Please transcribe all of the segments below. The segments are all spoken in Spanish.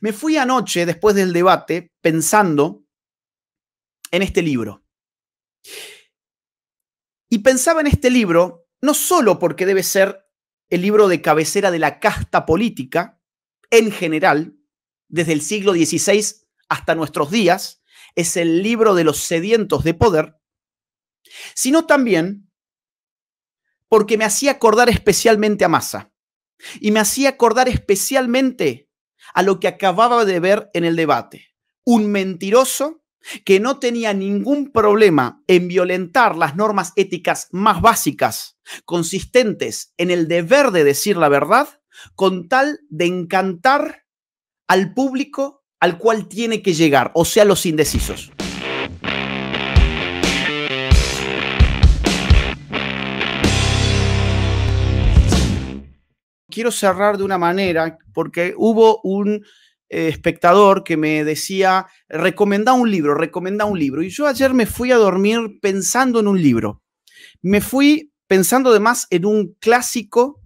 Me fui anoche, después del debate, pensando en este libro. Y pensaba en este libro no solo porque debe ser el libro de cabecera de la casta política en general, desde el siglo XVI hasta nuestros días, es el libro de los sedientos de poder, sino también porque me hacía acordar especialmente a Massa y me hacía acordar especialmente a lo que acababa de ver en el debate. Un mentiroso que no tenía ningún problema en violentar las normas éticas más básicas, consistentes en el deber de decir la verdad, con tal de encantar al público al cual tiene que llegar, o sea, los indecisos. quiero cerrar de una manera, porque hubo un eh, espectador que me decía, recomenda un libro, recomenda un libro. Y yo ayer me fui a dormir pensando en un libro. Me fui pensando además en un clásico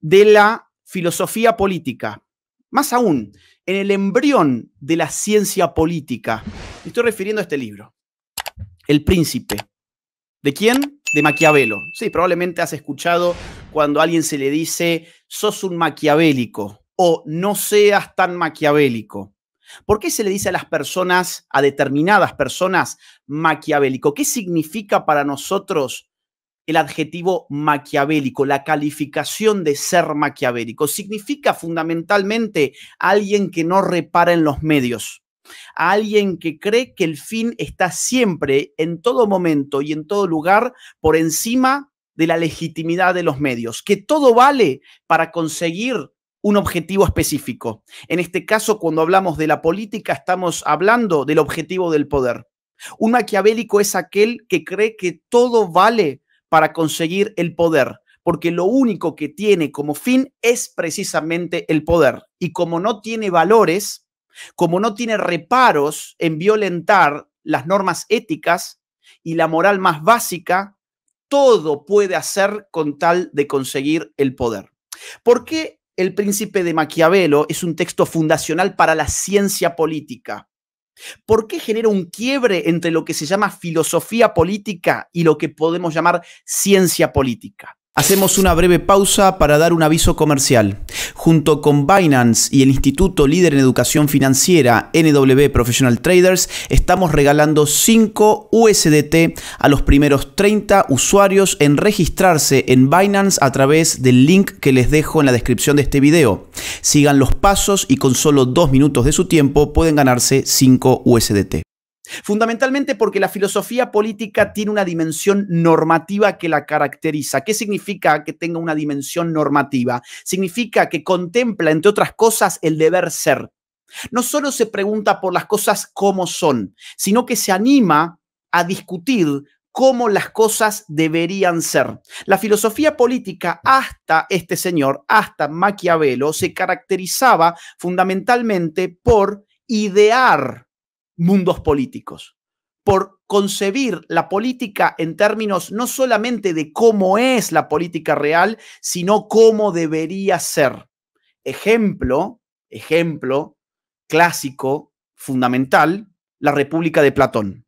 de la filosofía política. Más aún, en el embrión de la ciencia política. estoy refiriendo a este libro, El Príncipe. ¿De quién? de Maquiavelo. Sí, probablemente has escuchado cuando a alguien se le dice, sos un maquiavélico o no seas tan maquiavélico. ¿Por qué se le dice a las personas, a determinadas personas, maquiavélico? ¿Qué significa para nosotros el adjetivo maquiavélico, la calificación de ser maquiavélico? Significa fundamentalmente alguien que no repara en los medios, a alguien que cree que el fin está siempre, en todo momento y en todo lugar, por encima de la legitimidad de los medios, que todo vale para conseguir un objetivo específico. En este caso, cuando hablamos de la política, estamos hablando del objetivo del poder. Un maquiavélico es aquel que cree que todo vale para conseguir el poder, porque lo único que tiene como fin es precisamente el poder. Y como no tiene valores, como no tiene reparos en violentar las normas éticas y la moral más básica, todo puede hacer con tal de conseguir el poder. ¿Por qué El príncipe de Maquiavelo es un texto fundacional para la ciencia política? ¿Por qué genera un quiebre entre lo que se llama filosofía política y lo que podemos llamar ciencia política? Hacemos una breve pausa para dar un aviso comercial. Junto con Binance y el Instituto Líder en Educación Financiera, NW Professional Traders, estamos regalando 5 USDT a los primeros 30 usuarios en registrarse en Binance a través del link que les dejo en la descripción de este video. Sigan los pasos y con solo 2 minutos de su tiempo pueden ganarse 5 USDT. Fundamentalmente porque la filosofía política tiene una dimensión normativa que la caracteriza. ¿Qué significa que tenga una dimensión normativa? Significa que contempla, entre otras cosas, el deber ser. No solo se pregunta por las cosas como son, sino que se anima a discutir cómo las cosas deberían ser. La filosofía política hasta este señor, hasta Maquiavelo, se caracterizaba fundamentalmente por idear mundos políticos, por concebir la política en términos no solamente de cómo es la política real, sino cómo debería ser. Ejemplo, ejemplo clásico, fundamental, la República de Platón.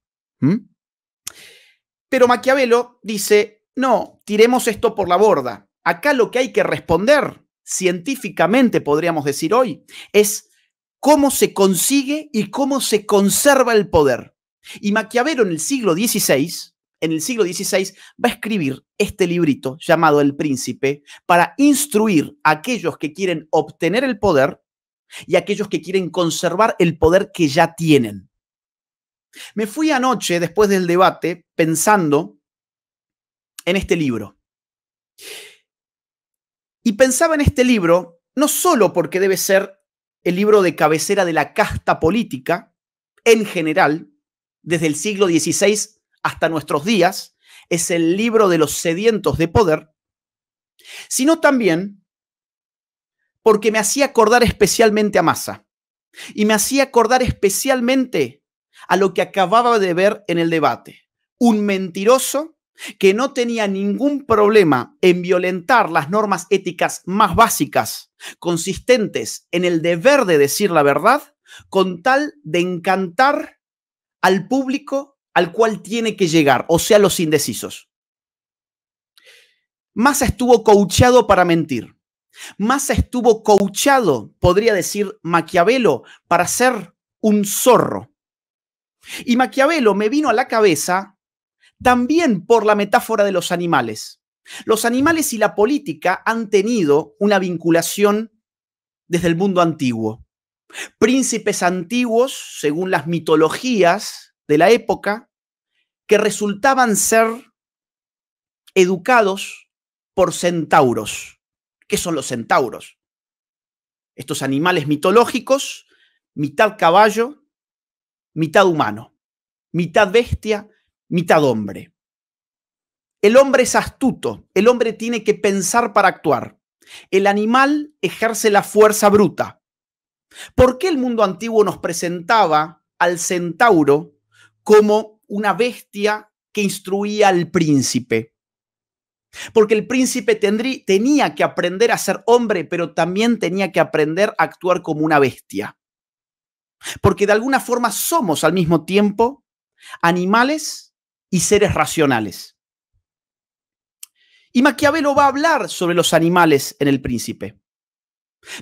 Pero Maquiavelo dice, no, tiremos esto por la borda. Acá lo que hay que responder, científicamente podríamos decir hoy, es cómo se consigue y cómo se conserva el poder. Y Maquiavelo en el siglo XVI, en el siglo XVI, va a escribir este librito llamado El Príncipe para instruir a aquellos que quieren obtener el poder y a aquellos que quieren conservar el poder que ya tienen. Me fui anoche, después del debate, pensando en este libro. Y pensaba en este libro no solo porque debe ser el libro de cabecera de la casta política en general, desde el siglo XVI hasta nuestros días, es el libro de los sedientos de poder, sino también porque me hacía acordar especialmente a Massa y me hacía acordar especialmente a lo que acababa de ver en el debate, un mentiroso que no tenía ningún problema en violentar las normas éticas más básicas, consistentes en el deber de decir la verdad, con tal de encantar al público al cual tiene que llegar, o sea, los indecisos. Massa estuvo coachado para mentir. Massa estuvo coachado, podría decir Maquiavelo, para ser un zorro. Y Maquiavelo me vino a la cabeza también por la metáfora de los animales. Los animales y la política han tenido una vinculación desde el mundo antiguo. Príncipes antiguos, según las mitologías de la época, que resultaban ser educados por centauros. ¿Qué son los centauros? Estos animales mitológicos, mitad caballo, mitad humano, mitad bestia, mitad hombre. El hombre es astuto, el hombre tiene que pensar para actuar. El animal ejerce la fuerza bruta. ¿Por qué el mundo antiguo nos presentaba al centauro como una bestia que instruía al príncipe? Porque el príncipe tenía que aprender a ser hombre, pero también tenía que aprender a actuar como una bestia. Porque de alguna forma somos al mismo tiempo animales y seres racionales. Y Maquiavelo va a hablar sobre los animales en El Príncipe.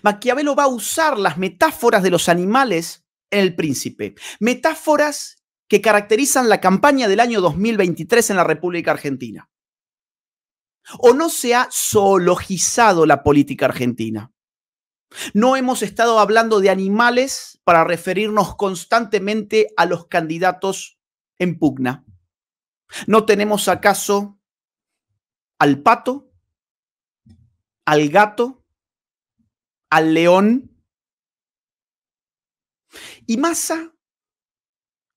Maquiavelo va a usar las metáforas de los animales en El Príncipe. Metáforas que caracterizan la campaña del año 2023 en la República Argentina. ¿O no se ha zoologizado la política argentina? No hemos estado hablando de animales para referirnos constantemente a los candidatos en pugna. ¿No tenemos acaso al pato, al gato, al león? ¿Y masa?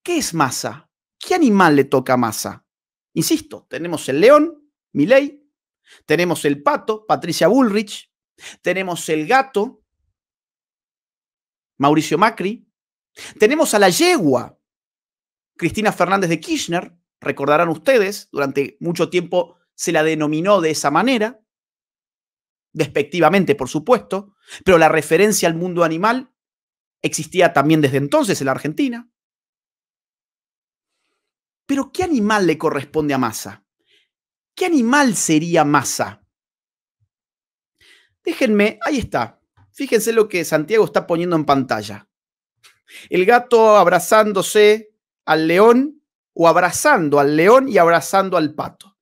¿Qué es masa? ¿Qué animal le toca masa? Insisto, tenemos el león, Milei, tenemos el pato, Patricia Bullrich, tenemos el gato, Mauricio Macri, tenemos a la yegua, Cristina Fernández de Kirchner, recordarán ustedes, durante mucho tiempo se la denominó de esa manera, despectivamente por supuesto, pero la referencia al mundo animal existía también desde entonces en la Argentina. Pero ¿qué animal le corresponde a masa ¿Qué animal sería masa Déjenme, ahí está. Fíjense lo que Santiago está poniendo en pantalla. El gato abrazándose al león o abrazando al león y abrazando al pato.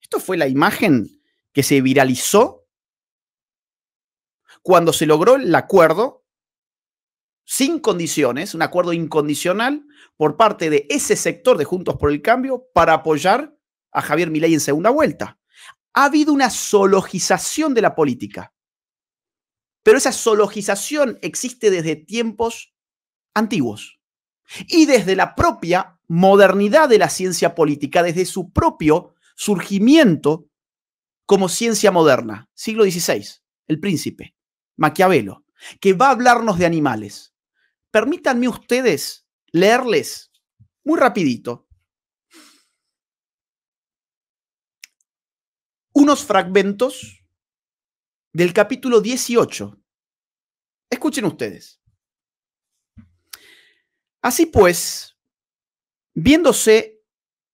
Esto fue la imagen que se viralizó cuando se logró el acuerdo sin condiciones, un acuerdo incondicional por parte de ese sector de Juntos por el Cambio para apoyar a Javier Milei en segunda vuelta. Ha habido una zoologización de la política. Pero esa zoologización existe desde tiempos antiguos y desde la propia modernidad de la ciencia política desde su propio surgimiento como ciencia moderna, siglo XVI, el príncipe, Maquiavelo, que va a hablarnos de animales. Permítanme ustedes leerles muy rapidito unos fragmentos del capítulo 18. Escuchen ustedes. Así pues, viéndose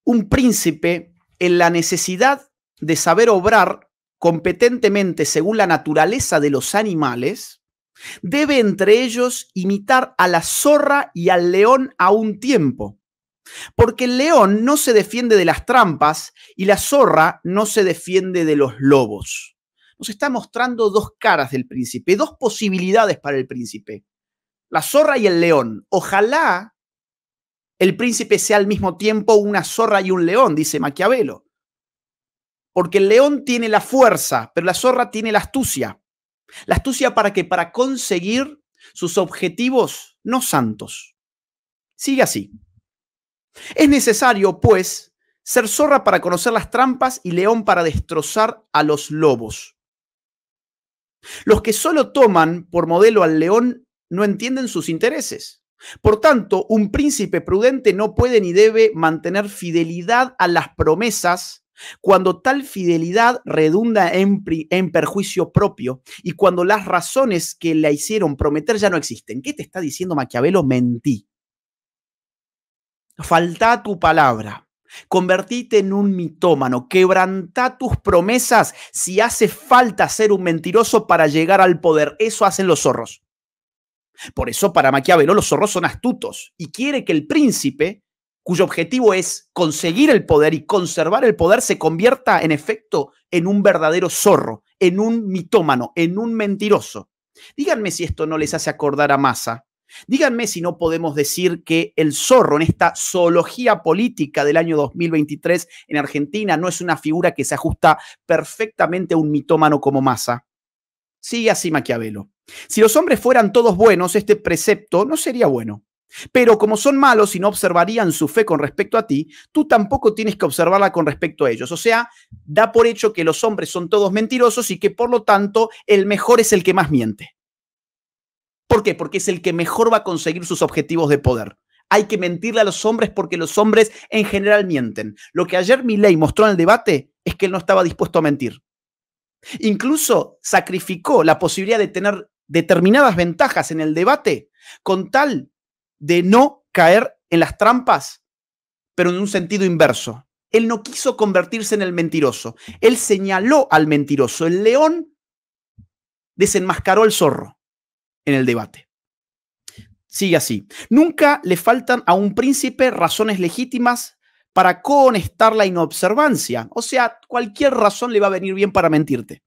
un príncipe en la necesidad de saber obrar competentemente según la naturaleza de los animales, debe entre ellos imitar a la zorra y al león a un tiempo, porque el león no se defiende de las trampas y la zorra no se defiende de los lobos. Nos está mostrando dos caras del príncipe, dos posibilidades para el príncipe, la zorra y el león. Ojalá el príncipe sea al mismo tiempo una zorra y un león, dice Maquiavelo. Porque el león tiene la fuerza, pero la zorra tiene la astucia. La astucia para que para conseguir sus objetivos no santos. Sigue así. Es necesario, pues, ser zorra para conocer las trampas y león para destrozar a los lobos. Los que solo toman por modelo al león no entienden sus intereses. Por tanto, un príncipe prudente no puede ni debe mantener fidelidad a las promesas cuando tal fidelidad redunda en, perjuicio propio y cuando las razones que la hicieron prometer ya no existen. ¿Qué te está diciendo Maquiavelo? Mentí. Falta tu palabra. Convertite en un mitómano, Quebrantá tus promesas si hace falta ser un mentiroso para llegar al poder. Eso hacen los zorros. Por eso para Maquiavelo los zorros son astutos y quiere que el príncipe, cuyo objetivo es conseguir el poder y conservar el poder, se convierta en efecto en un verdadero zorro, en un mitómano, en un mentiroso. Díganme si esto no les hace acordar a Massa. Díganme si no podemos decir que el zorro en esta zoología política del año 2023 en Argentina no es una figura que se ajusta perfectamente a un mitómano como Massa. Sigue así Maquiavelo. Si los hombres fueran todos buenos, este precepto no sería bueno. Pero como son malos y no observarían su fe con respecto a ti, tú tampoco tienes que observarla con respecto a ellos. O sea, da por hecho que los hombres son todos mentirosos y que por lo tanto el mejor es el que más miente. ¿Por qué? Porque es el que mejor va a conseguir sus objetivos de poder. Hay que mentirle a los hombres porque los hombres en general mienten. Lo que ayer Milley mostró en el debate es que él no estaba dispuesto a mentir. Incluso sacrificó la posibilidad de tener determinadas ventajas en el debate con tal de no caer en las trampas, pero en un sentido inverso. Él no quiso convertirse en el mentiroso. Él señaló al mentiroso. El león desenmascaró al zorro en el debate. Sigue así. Nunca le faltan a un príncipe razones legítimas para conestar la inobservancia. O sea, cualquier razón le va a venir bien para mentirte.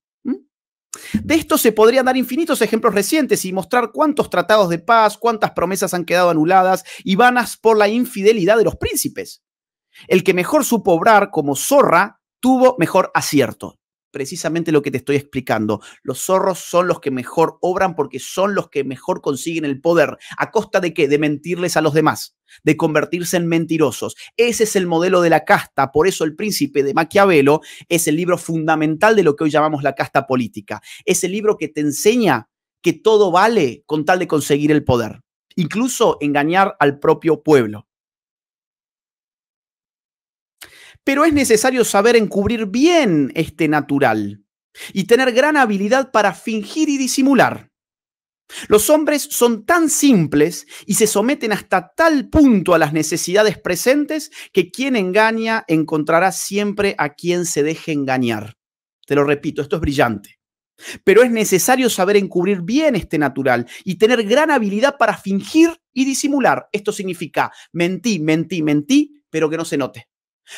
De esto se podrían dar infinitos ejemplos recientes y mostrar cuántos tratados de paz, cuántas promesas han quedado anuladas y vanas por la infidelidad de los príncipes. El que mejor supo obrar como zorra tuvo mejor acierto precisamente lo que te estoy explicando. Los zorros son los que mejor obran porque son los que mejor consiguen el poder. ¿A costa de qué? De mentirles a los demás, de convertirse en mentirosos. Ese es el modelo de la casta. Por eso El Príncipe de Maquiavelo es el libro fundamental de lo que hoy llamamos la casta política. Es el libro que te enseña que todo vale con tal de conseguir el poder. Incluso engañar al propio pueblo pero es necesario saber encubrir bien este natural y tener gran habilidad para fingir y disimular. Los hombres son tan simples y se someten hasta tal punto a las necesidades presentes que quien engaña encontrará siempre a quien se deje engañar. Te lo repito, esto es brillante. Pero es necesario saber encubrir bien este natural y tener gran habilidad para fingir y disimular. Esto significa mentí, mentí, mentí, pero que no se note.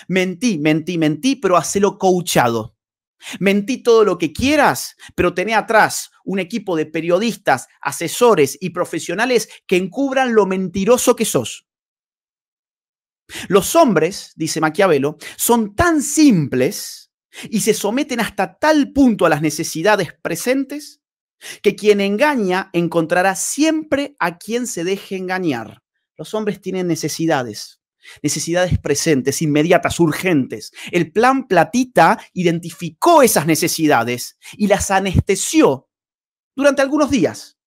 Mentí, mentí, mentí, pero hacelo coachado. Mentí todo lo que quieras, pero tené atrás un equipo de periodistas, asesores y profesionales que encubran lo mentiroso que sos. Los hombres, dice Maquiavelo, son tan simples y se someten hasta tal punto a las necesidades presentes que quien engaña encontrará siempre a quien se deje engañar. Los hombres tienen necesidades necesidades presentes, inmediatas, urgentes. El plan Platita identificó esas necesidades y las anestesió durante algunos días.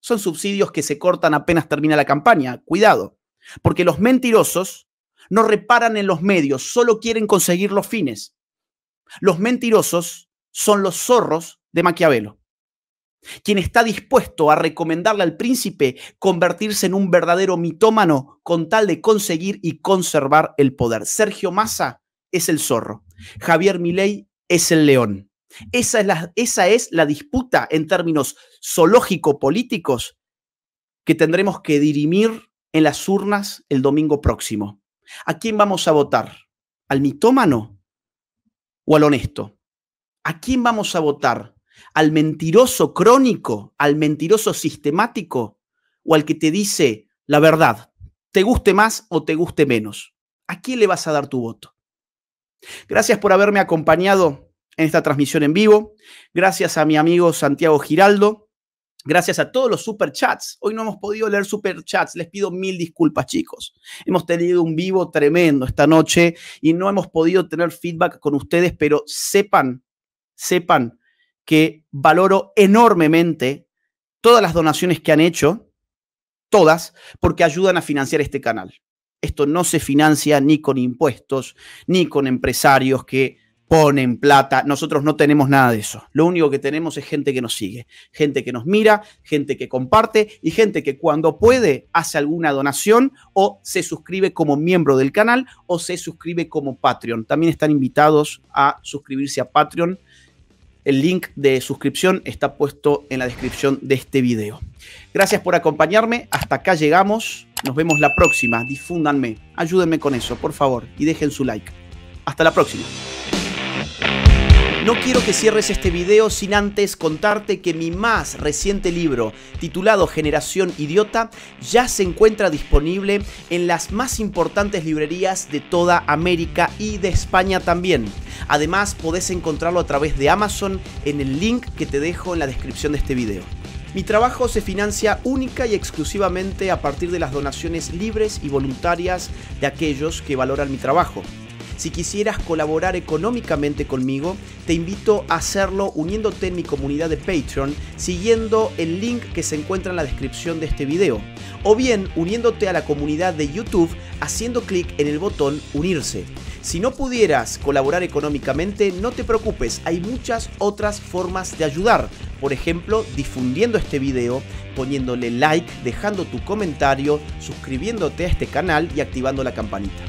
Son subsidios que se cortan apenas termina la campaña, cuidado, porque los mentirosos no reparan en los medios, solo quieren conseguir los fines. Los mentirosos son los zorros de Maquiavelo quien está dispuesto a recomendarle al príncipe convertirse en un verdadero mitómano con tal de conseguir y conservar el poder. Sergio Massa es el zorro, Javier Milei es el león. Esa es la, esa es la disputa en términos zoológico-políticos que tendremos que dirimir en las urnas el domingo próximo. ¿A quién vamos a votar? ¿Al mitómano o al honesto? ¿A quién vamos a votar? al mentiroso crónico, al mentiroso sistemático o al que te dice la verdad, te guste más o te guste menos. ¿A quién le vas a dar tu voto? Gracias por haberme acompañado en esta transmisión en vivo. Gracias a mi amigo Santiago Giraldo. Gracias a todos los superchats. Hoy no hemos podido leer superchats. Les pido mil disculpas, chicos. Hemos tenido un vivo tremendo esta noche y no hemos podido tener feedback con ustedes, pero sepan, sepan que valoro enormemente todas las donaciones que han hecho, todas, porque ayudan a financiar este canal. Esto no se financia ni con impuestos, ni con empresarios que ponen plata. Nosotros no tenemos nada de eso. Lo único que tenemos es gente que nos sigue, gente que nos mira, gente que comparte y gente que cuando puede hace alguna donación o se suscribe como miembro del canal o se suscribe como Patreon. También están invitados a suscribirse a Patreon el link de suscripción está puesto en la descripción de este video. Gracias por acompañarme. Hasta acá llegamos. Nos vemos la próxima. Difúndanme. Ayúdenme con eso, por favor. Y dejen su like. Hasta la próxima. No quiero que cierres este video sin antes contarte que mi más reciente libro, titulado Generación Idiota, ya se encuentra disponible en las más importantes librerías de toda América y de España también. Además, podés encontrarlo a través de Amazon en el link que te dejo en la descripción de este video. Mi trabajo se financia única y exclusivamente a partir de las donaciones libres y voluntarias de aquellos que valoran mi trabajo. Si quisieras colaborar económicamente conmigo, te invito a hacerlo uniéndote en mi comunidad de Patreon siguiendo el link que se encuentra en la descripción de este video. O bien uniéndote a la comunidad de YouTube haciendo clic en el botón unirse. Si no pudieras colaborar económicamente, no te preocupes, hay muchas otras formas de ayudar. Por ejemplo, difundiendo este video, poniéndole like, dejando tu comentario, suscribiéndote a este canal y activando la campanita.